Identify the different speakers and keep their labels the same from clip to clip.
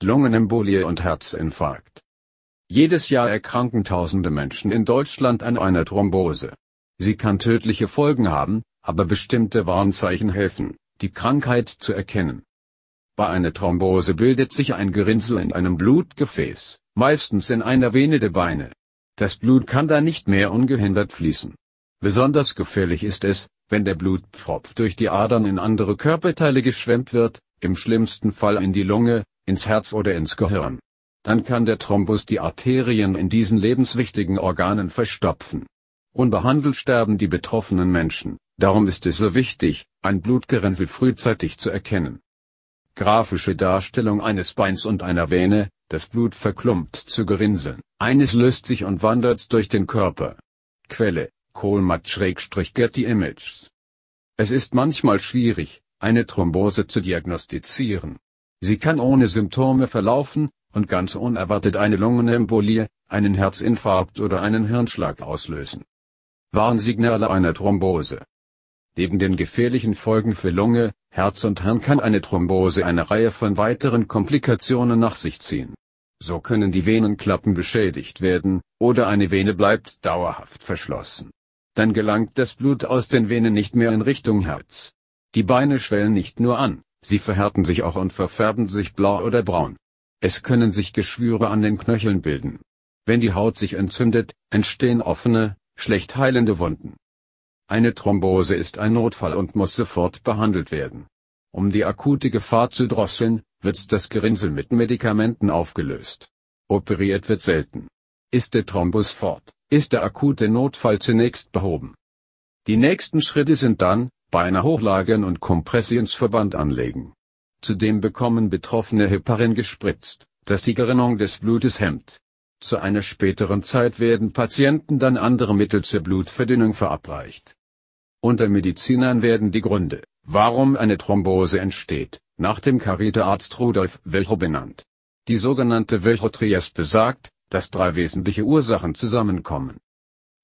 Speaker 1: Lungenembolie und Herzinfarkt. Jedes Jahr erkranken tausende Menschen in Deutschland an einer Thrombose. Sie kann tödliche Folgen haben, aber bestimmte Warnzeichen helfen, die Krankheit zu erkennen. Bei einer Thrombose bildet sich ein Gerinnsel in einem Blutgefäß, meistens in einer Vene der Beine. Das Blut kann da nicht mehr ungehindert fließen. Besonders gefährlich ist es, wenn der Blutpfropf durch die Adern in andere Körperteile geschwemmt wird, im schlimmsten Fall in die Lunge, ins Herz oder ins Gehirn. Dann kann der Thrombus die Arterien in diesen lebenswichtigen Organen verstopfen. Unbehandelt sterben die betroffenen Menschen, darum ist es so wichtig, ein Blutgerinnsel frühzeitig zu erkennen. Grafische Darstellung eines Beins und einer Vene, das Blut verklumpt zu Gerinnseln, eines löst sich und wandert durch den Körper. Quelle, Kohlmatt-Getty Images. Es ist manchmal schwierig, eine Thrombose zu diagnostizieren. Sie kann ohne Symptome verlaufen, und ganz unerwartet eine Lungenembolie, einen Herzinfarkt oder einen Hirnschlag auslösen. Warnsignale einer Thrombose. Neben den gefährlichen Folgen für Lunge, Herz und Hirn kann eine Thrombose eine Reihe von weiteren Komplikationen nach sich ziehen. So können die Venenklappen beschädigt werden, oder eine Vene bleibt dauerhaft verschlossen. Dann gelangt das Blut aus den Venen nicht mehr in Richtung Herz. Die Beine schwellen nicht nur an, Sie verhärten sich auch und verfärben sich blau oder braun. Es können sich Geschwüre an den Knöcheln bilden. Wenn die Haut sich entzündet, entstehen offene, schlecht heilende Wunden. Eine Thrombose ist ein Notfall und muss sofort behandelt werden. Um die akute Gefahr zu drosseln, wird das Gerinnsel mit Medikamenten aufgelöst. Operiert wird selten. Ist der Thrombus fort, ist der akute Notfall zunächst behoben. Die nächsten Schritte sind dann, Beine hochlagern und Kompressionsverband anlegen. Zudem bekommen Betroffene Heparin gespritzt, das die Gerinnung des Blutes hemmt. Zu einer späteren Zeit werden Patienten dann andere Mittel zur Blutverdünnung verabreicht. Unter Medizinern werden die Gründe, warum eine Thrombose entsteht, nach dem Karitearzt Rudolf Welchow benannt. Die sogenannte Welchow-Trias besagt, dass drei wesentliche Ursachen zusammenkommen.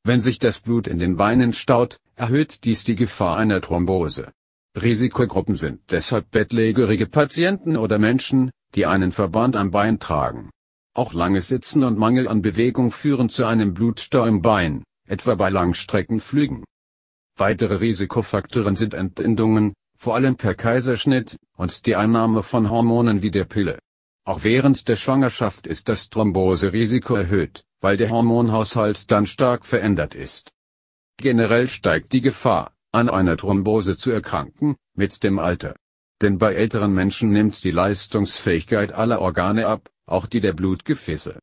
Speaker 1: Wenn sich das Blut in den Beinen staut, erhöht dies die Gefahr einer Thrombose. Risikogruppen sind deshalb bettlägerige Patienten oder Menschen, die einen Verband am Bein tragen. Auch langes Sitzen und Mangel an Bewegung führen zu einem Blutstau im Bein, etwa bei Langstreckenflügen. Weitere Risikofaktoren sind Entbindungen, vor allem per Kaiserschnitt, und die Einnahme von Hormonen wie der Pille. Auch während der Schwangerschaft ist das Thromboserisiko erhöht, weil der Hormonhaushalt dann stark verändert ist. Generell steigt die Gefahr, an einer Thrombose zu erkranken, mit dem Alter. Denn bei älteren Menschen nimmt die Leistungsfähigkeit aller Organe ab, auch die der Blutgefäße.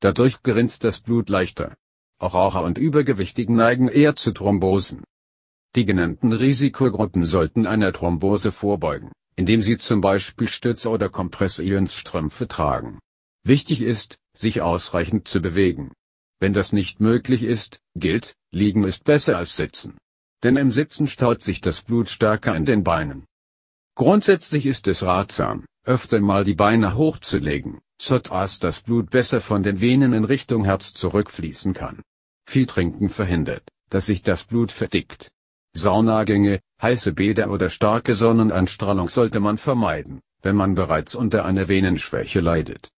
Speaker 1: Dadurch gerinnt das Blut leichter. Auch Raucher und Übergewichtigen neigen eher zu Thrombosen. Die genannten Risikogruppen sollten einer Thrombose vorbeugen, indem sie zum Beispiel Stütze oder Kompressionsstrümpfe tragen. Wichtig ist, sich ausreichend zu bewegen. Wenn das nicht möglich ist, gilt, liegen ist besser als sitzen. Denn im Sitzen staut sich das Blut stärker in den Beinen. Grundsätzlich ist es ratsam, öfter mal die Beine hochzulegen, so dass das Blut besser von den Venen in Richtung Herz zurückfließen kann. Viel Trinken verhindert, dass sich das Blut verdickt. Saunagänge, heiße Bäder oder starke Sonnenanstrahlung sollte man vermeiden, wenn man bereits unter einer Venenschwäche leidet.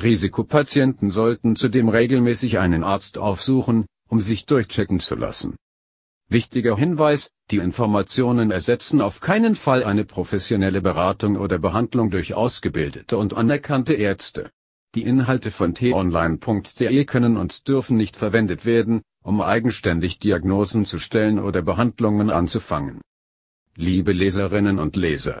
Speaker 1: Risikopatienten sollten zudem regelmäßig einen Arzt aufsuchen, um sich durchchecken zu lassen. Wichtiger Hinweis, die Informationen ersetzen auf keinen Fall eine professionelle Beratung oder Behandlung durch ausgebildete und anerkannte Ärzte. Die Inhalte von t-online.de können und dürfen nicht verwendet werden, um eigenständig Diagnosen zu stellen oder Behandlungen anzufangen. Liebe Leserinnen und Leser